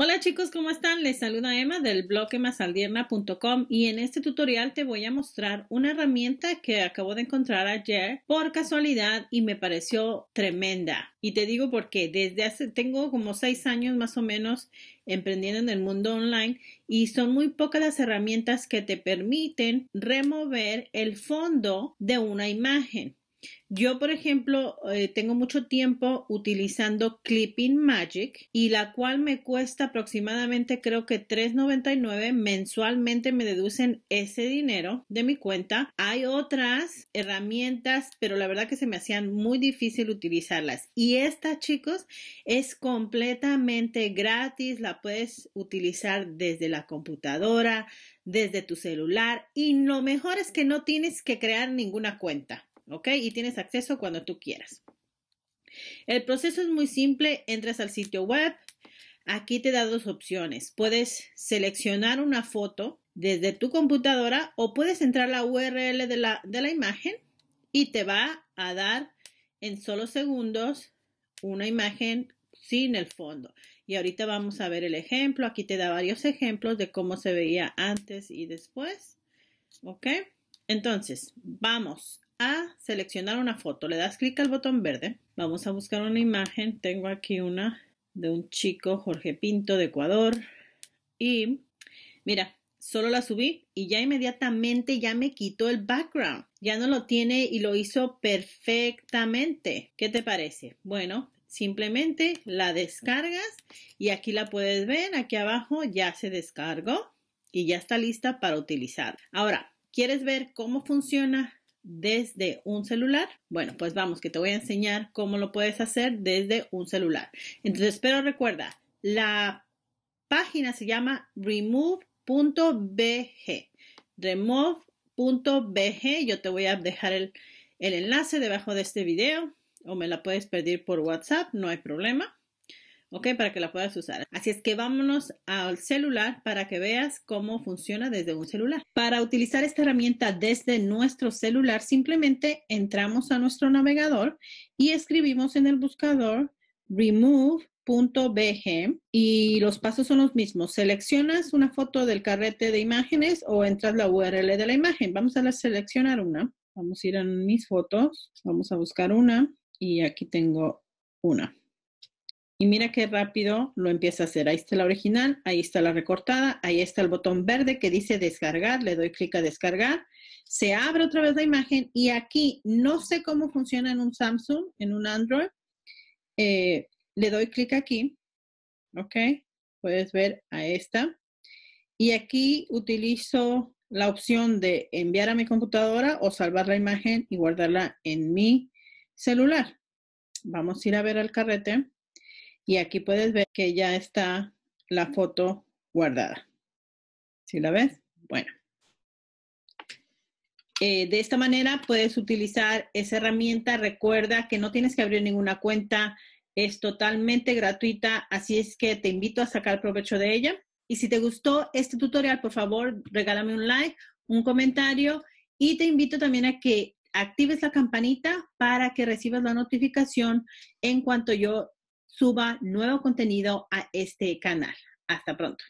Hola chicos, ¿cómo están? Les saluda Emma del blog emasaldierna.com y en este tutorial te voy a mostrar una herramienta que acabo de encontrar ayer por casualidad y me pareció tremenda. Y te digo porque desde hace, tengo como seis años más o menos emprendiendo en el mundo online y son muy pocas las herramientas que te permiten remover el fondo de una imagen. Yo, por ejemplo, eh, tengo mucho tiempo utilizando Clipping Magic y la cual me cuesta aproximadamente creo que $3.99 mensualmente me deducen ese dinero de mi cuenta. Hay otras herramientas, pero la verdad que se me hacían muy difícil utilizarlas. Y esta, chicos, es completamente gratis, la puedes utilizar desde la computadora, desde tu celular y lo mejor es que no tienes que crear ninguna cuenta. ¿ok? Y tienes acceso cuando tú quieras. El proceso es muy simple, entras al sitio web, aquí te da dos opciones. Puedes seleccionar una foto desde tu computadora o puedes entrar la URL de la, de la imagen y te va a dar en solo segundos una imagen sin el fondo. Y ahorita vamos a ver el ejemplo. Aquí te da varios ejemplos de cómo se veía antes y después. ¿Ok? Entonces, vamos a seleccionar una foto. Le das clic al botón verde. Vamos a buscar una imagen. Tengo aquí una de un chico, Jorge Pinto, de Ecuador. Y mira, solo la subí y ya inmediatamente ya me quitó el background. Ya no lo tiene y lo hizo perfectamente. ¿Qué te parece? Bueno, simplemente la descargas y aquí la puedes ver. Aquí abajo ya se descargó y ya está lista para utilizar. Ahora, ¿quieres ver cómo funciona desde un celular? Bueno, pues vamos, que te voy a enseñar cómo lo puedes hacer desde un celular. Entonces, pero recuerda, la página se llama remove.bg. Remove.bg, yo te voy a dejar el, el enlace debajo de este video o me la puedes pedir por WhatsApp, no hay problema. ¿ok? Para que la puedas usar. Así es que vámonos al celular para que veas cómo funciona desde un celular. Para utilizar esta herramienta desde nuestro celular, simplemente entramos a nuestro navegador y escribimos en el buscador remove.bg y los pasos son los mismos. Seleccionas una foto del carrete de imágenes o entras la URL de la imagen. Vamos a seleccionar una. Vamos a ir a mis fotos. Vamos a buscar una y aquí tengo una. Y mira qué rápido lo empieza a hacer. Ahí está la original, ahí está la recortada, ahí está el botón verde que dice descargar. Le doy clic a descargar. Se abre otra vez la imagen y aquí no sé cómo funciona en un Samsung, en un Android. Eh, le doy clic aquí. ¿Ok? Puedes ver a esta. Y aquí utilizo la opción de enviar a mi computadora o salvar la imagen y guardarla en mi celular. Vamos a ir a ver al carrete. Y aquí puedes ver que ya está la foto guardada. ¿Sí la ves? Bueno. Eh, de esta manera puedes utilizar esa herramienta. Recuerda que no tienes que abrir ninguna cuenta. Es totalmente gratuita, así es que te invito a sacar provecho de ella. Y si te gustó este tutorial, por favor, regálame un like, un comentario y te invito también a que actives la campanita para que recibas la notificación en cuanto yo suba nuevo contenido a este canal. Hasta pronto.